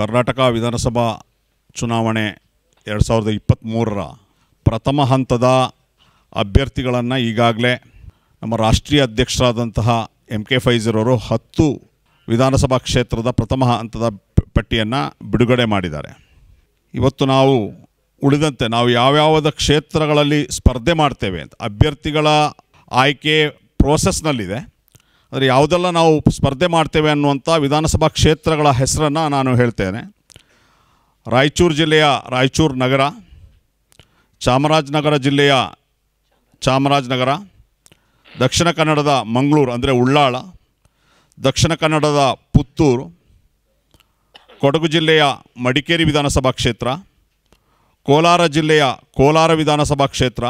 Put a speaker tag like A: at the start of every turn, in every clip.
A: ಕರ್ನಾಟಕ ವಿಧಾನಸಭಾ ಚುನಾವಣೆ ಎರಡು ಸಾವಿರದ ಇಪ್ಪತ್ತ್ಮೂರರ ಪ್ರಥಮ ಹಂತದ ಅಭ್ಯರ್ಥಿಗಳನ್ನು ಈಗಾಗಲೇ ನಮ್ಮ ರಾಷ್ಟ್ರೀಯ ಅಧ್ಯಕ್ಷರಾದಂತಹ ಎಮ್ ಕೆ ಅವರು ಹತ್ತು ವಿಧಾನಸಭಾ ಕ್ಷೇತ್ರದ ಪ್ರಥಮ ಹಂತದ ಪಟ್ಟಿಯನ್ನು ಬಿಡುಗಡೆ ಮಾಡಿದ್ದಾರೆ ಇವತ್ತು ನಾವು ಉಳಿದಂತೆ ನಾವು ಯಾವ್ಯಾವುದ ಕ್ಷೇತ್ರಗಳಲ್ಲಿ ಸ್ಪರ್ಧೆ ಮಾಡ್ತೇವೆ ಅಂತ ಅಭ್ಯರ್ಥಿಗಳ ಆಯ್ಕೆ ಪ್ರೋಸೆಸ್ನಲ್ಲಿದೆ ಅಂದರೆ ಯಾವುದೆಲ್ಲ ನಾವು ಸ್ಪರ್ಧೆ ಮಾಡ್ತೇವೆ ಅನ್ನುವಂಥ ವಿಧಾನಸಭಾ ಕ್ಷೇತ್ರಗಳ ಹೆಸರನ್ನು ನಾನು ಹೇಳ್ತೇನೆ ರಾಯಚೂರು ಜಿಲ್ಲೆಯ ರಾಯಚೂರು ನಗರ ಚಾಮರಾಜನಗರ ಜಿಲ್ಲೆಯ ಚಾಮರಾಜನಗರ ದಕ್ಷಿಣ ಕನ್ನಡದ ಮಂಗಳೂರು ಅಂದರೆ ಉಳ್ಳಾಳ ದಕ್ಷಿಣ ಕನ್ನಡದ ಪುತ್ತೂರು ಕೊಡಗು ಜಿಲ್ಲೆಯ ಮಡಿಕೇರಿ ವಿಧಾನಸಭಾ ಕ್ಷೇತ್ರ ಕೋಲಾರ ಜಿಲ್ಲೆಯ ಕೋಲಾರ ವಿಧಾನಸಭಾ ಕ್ಷೇತ್ರ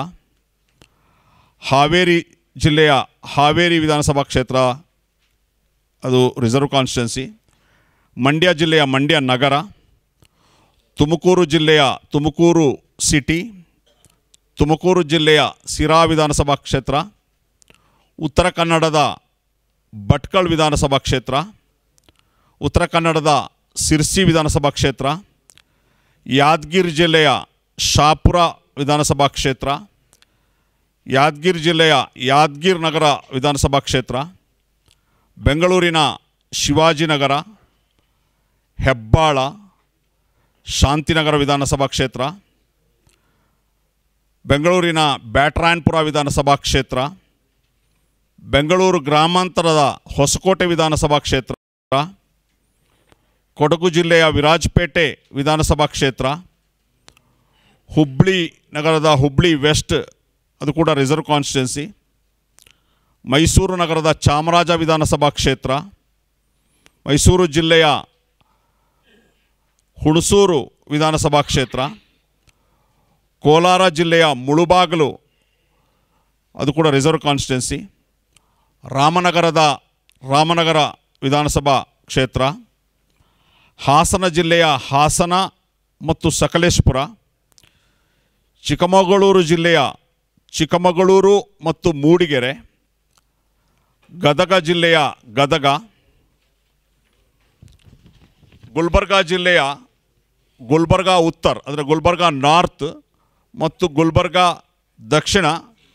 A: ಹಾವೇರಿ ಜಿಲ್ಲೆಯ ಹಾವೇರಿ ವಿಧಾನಸಭಾ ಕ್ಷೇತ್ರ ಅದು ರಿಸರ್ವ್ ಕಾನ್ಸ್ಟಿಟ್ಯುನ್ಸಿ ಮಂಡ್ಯ ಜಿಲ್ಲೆಯ ಮಂಡ್ಯ ನಗರ ತುಮಕೂರು ಜಿಲ್ಲೆಯ ತುಮಕೂರು ಸಿಟಿ ತುಮಕೂರು ಜಿಲ್ಲೆಯ ಸಿರಾ ವಿಧಾನಸಭಾ ಕ್ಷೇತ್ರ ಉತ್ತರ ಕನ್ನಡದ ಭಟ್ಕಳ್ ವಿಧಾನಸಭಾ ಕ್ಷೇತ್ರ ಉತ್ತರ ಕನ್ನಡದ ಸಿರ್ಸಿ ವಿಧಾನಸಭಾ ಕ್ಷೇತ್ರ ಯಾದಗಿರಿ ಜಿಲ್ಲೆಯ ಶಾಪುರ ವಿಧಾನಸಭಾ ಕ್ಷೇತ್ರ ಯಾದಗಿರಿ ಜಿಲ್ಲೆಯ ಯಾದಗಿರ್ ನಗರ ವಿಧಾನಸಭಾ ಕ್ಷೇತ್ರ ಬೆಂಗಳೂರಿನ ಶಿವಾಜಿನಗರ ಹೆಬ್ಬಾಳ ಶಾಂತಿನಗರ ವಿಧಾನಸಭಾ ಕ್ಷೇತ್ರ ಬೆಂಗಳೂರಿನ ಬ್ಯಾಟ್ರಾಯನ್ಪುರ ವಿಧಾನಸಭಾ ಕ್ಷೇತ್ರ ಬೆಂಗಳೂರು ಗ್ರಾಮಾಂತರದ ಹೊಸಕೋಟೆ ವಿಧಾನಸಭಾ ಕ್ಷೇತ್ರ ಕೊಡಗು ಜಿಲ್ಲೆಯ ವಿರಾಜಪೇಟೆ ವಿಧಾನಸಭಾ ಕ್ಷೇತ್ರ ಹುಬ್ಳಿ ನಗರದ ಹುಬ್ಳಿ ವೆಸ್ಟ್ ಅದು ಕೂಡ ರಿಸರ್ವ್ ಕಾನ್ಸ್ಟಿಟ್ಯುನ್ಸಿ ಮೈಸೂರು ನಗರದ ಚಾಮರಾಜ ವಿಧಾನಸಭಾ ಕ್ಷೇತ್ರ ಮೈಸೂರು ಜಿಲ್ಲೆಯ ಹುಣಸೂರು ವಿಧಾನಸಭಾ ಕ್ಷೇತ್ರ ಕೋಲಾರ ಜಿಲ್ಲೆಯ ಮುಳುಬಾಗಲು ಅದು ಕೂಡ ರಿಸರ್ವ್ ಕಾನ್ಸ್ಟಿಟ್ಯುನ್ಸಿ ರಾಮನಗರದ ರಾಮನಗರ ವಿಧಾನಸಭಾ ಕ್ಷೇತ್ರ ಹಾಸನ ಜಿಲ್ಲೆಯ ಹಾಸನ ಮತ್ತು ಸಕಲೇಶಪುರ ಚಿಕ್ಕಮಗಳೂರು ಜಿಲ್ಲೆಯ ಚಿಕ್ಕಮಗಳೂರು ಮತ್ತು ಮೂಡಿಗೆರೆ ಗದಗ ಜಿಲ್ಲೆಯ ಗದಗ ಗುಲ್ಬರ್ಗ ಜಿಲ್ಲೆಯ ಗುಲ್ಬರ್ಗ ಉತ್ತರ್ ಅಂದರೆ ಗುಲ್ಬರ್ಗ ನಾರ್ತ್ ಮತ್ತು ಗುಲ್ಬರ್ಗ ದಕ್ಷಿಣ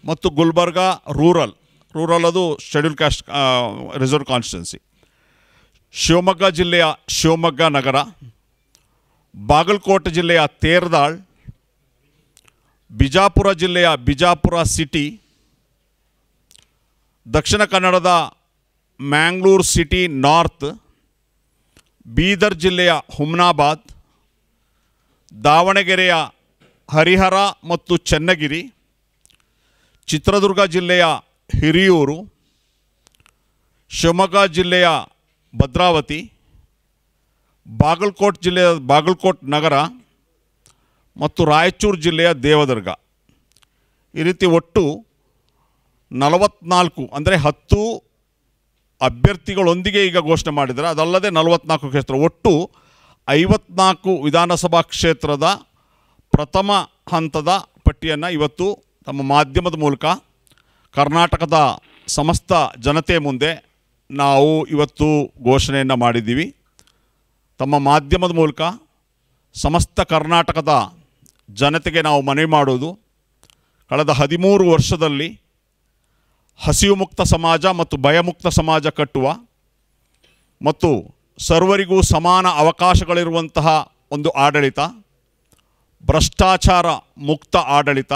A: ಮತ್ತು ಗುಲ್ಬರ್ಗಾ ರೂರಲ್ ರೂರಲ್ ಅದು schedule caste reserve constituency Shivamogga ಜಿಲ್ಲೆಯ ಶಿವಮೊಗ್ಗ ನಗರ ಬಾಗಲಕೋಟೆ ಜಿಲ್ಲೆಯ ತೇರ್ದಾಳ್ ಬಿಜಾಪುರ ಜಿಲ್ಲೆಯ ಬಿಜಾಪುರ ಸಿಟಿ ದಕ್ಷಿಣ ಕನ್ನಡದ ಮ್ಯಾಂಗ್ಳೂರು ಸಿಟಿ ನಾರ್ತ್ ಬೀದರ್ ಜಿಲ್ಲೆಯ ಹುಮ್ನಾಬಾದ್ ದಾವಣಗೆರೆಯ ಹರಿಹರ ಮತ್ತು ಚನ್ನಗಿರಿ ಚಿತ್ರದುರ್ಗ ಜಿಲ್ಲೆಯ ಹಿರಿಯೂರು ಶಿವಮೊಗ್ಗ ಜಿಲ್ಲೆಯ ಭದ್ರಾವತಿ ಬಾಗಲಕೋಟ್ ಜಿಲ್ಲೆಯ ಬಾಗಲಕೋಟ್ ನಗರ ಮತ್ತು ರಾಯಚೂರು ಜಿಲ್ಲೆಯ ದೇವದುರ್ಗ ಈ ರೀತಿ ಒಟ್ಟು ನಲವತ್ನಾಲ್ಕು ಅಂದರೆ ಹತ್ತು ಅಭ್ಯರ್ಥಿಗಳೊಂದಿಗೆ ಈಗ ಘೋಷಣೆ ಮಾಡಿದರೆ ಅದಲ್ಲದೆ ನಲವತ್ನಾಲ್ಕು ಕ್ಷೇತ್ರ ಒಟ್ಟು ಐವತ್ನಾಲ್ಕು ವಿಧಾನಸಭಾ ಕ್ಷೇತ್ರದ ಪ್ರಥಮ ಹಂತದ ಪಟ್ಟಿಯನ್ನು ಇವತ್ತು ತಮ್ಮ ಮಾಧ್ಯಮದ ಮೂಲಕ ಕರ್ನಾಟಕದ ಸಮಸ್ತ ಜನತೆ ಮುಂದೆ ನಾವು ಇವತ್ತು ಘೋಷಣೆಯನ್ನು ಮಾಡಿದ್ದೀವಿ ತಮ್ಮ ಮಾಧ್ಯಮದ ಮೂಲಕ ಸಮಸ್ತ ಕರ್ನಾಟಕದ ಜನತೆಗೆ ನಾವು ಮನವಿ ಮಾಡೋದು ಕಳೆದ ಹದಿಮೂರು ವರ್ಷದಲ್ಲಿ ಹಸಿವು ಮುಕ್ತ ಸಮಾಜ ಮತ್ತು ಭಯಮುಕ್ತ ಸಮಾಜ ಕಟ್ಟುವ ಮತ್ತು ಸರ್ವರಿಗೂ ಸಮಾನ ಅವಕಾಶಗಳಿರುವಂತಹ ಒಂದು ಆಡಳಿತ ಭ್ರಷ್ಟಾಚಾರ ಮುಕ್ತ ಆಡಳಿತ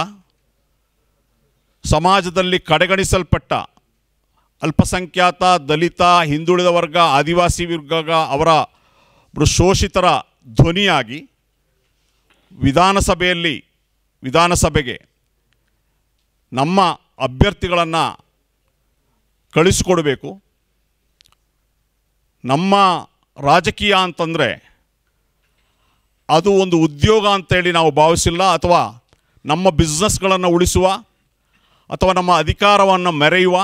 A: ಸಮಾಜದಲ್ಲಿ ಕಡೆಗಣಿಸಲ್ಪಟ್ಟ ಅಲ್ಪಸಂಖ್ಯಾತ ದಲಿತ ಹಿಂದುಳಿದ ವರ್ಗ ಆದಿವಾಸಿ ವರ್ಗ ಅವರ ಶೋಷಿತರ ಧ್ವನಿಯಾಗಿ ವಿಧಾನಸಭೆಯಲ್ಲಿ ವಿಧಾನಸಭೆಗೆ ನಮ್ಮ ಅಭ್ಯರ್ಥಿಗಳನ್ನು ಕಳಿಸಿಕೊಡಬೇಕು ನಮ್ಮ ರಾಜಕೀಯ ಅಂತಂದರೆ ಅದು ಒಂದು ಉದ್ಯೋಗ ಅಂತೇಳಿ ನಾವು ಭಾವಿಸಿಲ್ಲ ಅಥವಾ ನಮ್ಮ ಬಿಸ್ನೆಸ್ಗಳನ್ನು ಉಳಿಸುವ ಅಥವಾ ನಮ್ಮ ಅಧಿಕಾರವನ್ನು ಮೆರೆಯುವ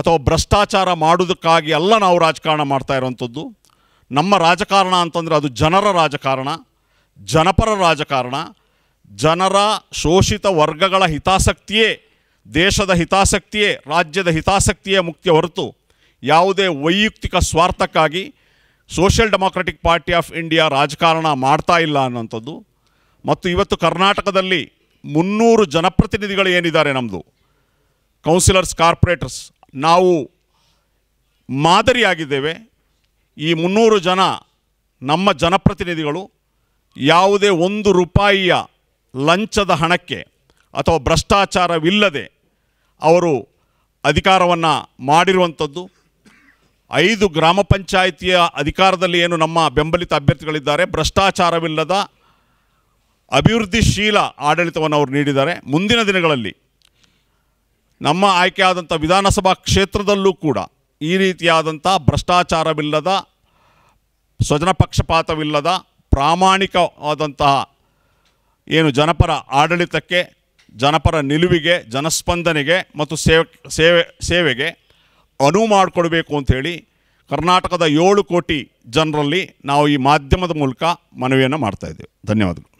A: ಅಥವಾ ಭ್ರಷ್ಟಾಚಾರ ಮಾಡೋದಕ್ಕಾಗಿ ಎಲ್ಲ ನಾವು ರಾಜಕಾರಣ ಮಾಡ್ತಾ ಇರುವಂಥದ್ದು ನಮ್ಮ ರಾಜಕಾರಣ ಅಂತಂದರೆ ಅದು ಜನರ ರಾಜಕಾರಣ ಜನಪರ ರಾಜಕಾರಣ ಜನರ ಶೋಷಿತ ವರ್ಗಗಳ ಹಿತಾಸಕ್ತಿಯೇ ದೇಶದ ಹಿತಾಸಕ್ತಿಯೇ ರಾಜ್ಯದ ಹಿತಾಸಕ್ತಿಯೇ ಮುಖ್ಯ ಹೊರತು ಯಾವುದೇ ವೈಯಕ್ತಿಕ ಸ್ವಾರ್ಥಕ್ಕಾಗಿ social democratic party of India ರಾಜಕಾರಣ ಮಾಡ್ತಾ ಇಲ್ಲ ಅನ್ನೋಂಥದ್ದು ಮತ್ತು ಇವತ್ತು ಕರ್ನಾಟಕದಲ್ಲಿ ಮುನ್ನೂರು ಜನಪ್ರತಿನಿಧಿಗಳು ಏನಿದ್ದಾರೆ ನಮ್ಮದು ಕೌನ್ಸಿಲರ್ಸ್ ಕಾರ್ಪೊರೇಟರ್ಸ್ ನಾವು ಮಾದರಿಯಾಗಿದ್ದೇವೆ ಈ ಮುನ್ನೂರು ಜನ ನಮ್ಮ ಜನಪ್ರತಿನಿಧಿಗಳು ಯಾವುದೇ ಒಂದು ರೂಪಾಯಿಯ ಲಂಚದ ಹಣಕ್ಕೆ ಅಥವಾ ಭ್ರಷ್ಟಾಚಾರವಿಲ್ಲದೆ ಅವರು ಅಧಿಕಾರವನ್ನು ಮಾಡಿರುವಂಥದ್ದು ಐದು ಗ್ರಾಮ ಪಂಚಾಯಿತಿಯ ಅಧಿಕಾರದಲ್ಲಿ ಏನು ನಮ್ಮ ಬೆಂಬಲಿತ ಅಭ್ಯರ್ಥಿಗಳಿದ್ದಾರೆ ಭ್ರಷ್ಟಾಚಾರವಿಲ್ಲದ ಅಭಿವೃದ್ಧಿಶೀಲ ಆಡಳಿತವನ್ನು ಅವರು ನೀಡಿದ್ದಾರೆ ಮುಂದಿನ ದಿನಗಳಲ್ಲಿ ನಮ್ಮ ಆಯ್ಕೆಯಾದಂಥ ವಿಧಾನಸಭಾ ಕ್ಷೇತ್ರದಲ್ಲೂ ಕೂಡ ಈ ರೀತಿಯಾದಂಥ ಭ್ರಷ್ಟಾಚಾರವಿಲ್ಲದ ಸ್ವಜನ ಪಕ್ಷಪಾತವಿಲ್ಲದ ಪ್ರಾಮಾಣಿಕವಾದಂತಹ ಏನು ಜನಪರ ಆಡಳಿತಕ್ಕೆ ಜನಪರ ನಿಲುವಿಗೆ ಜನಸ್ಪಂದನೆಗೆ ಮತ್ತು ಸೇವ ಸೇವೆ ಸೇವೆಗೆ ಅನುವು ಮಾಡಿಕೊಡಬೇಕು ಅಂಥೇಳಿ ಕರ್ನಾಟಕದ ಏಳು ಕೋಟಿ ಜನರಲ್ಲಿ ನಾವು ಈ ಮಾಧ್ಯಮದ ಮೂಲಕ ಮನವಿಯನ್ನು ಮಾಡ್ತಾಯಿದ್ದೇವೆ ಧನ್ಯವಾದಗಳು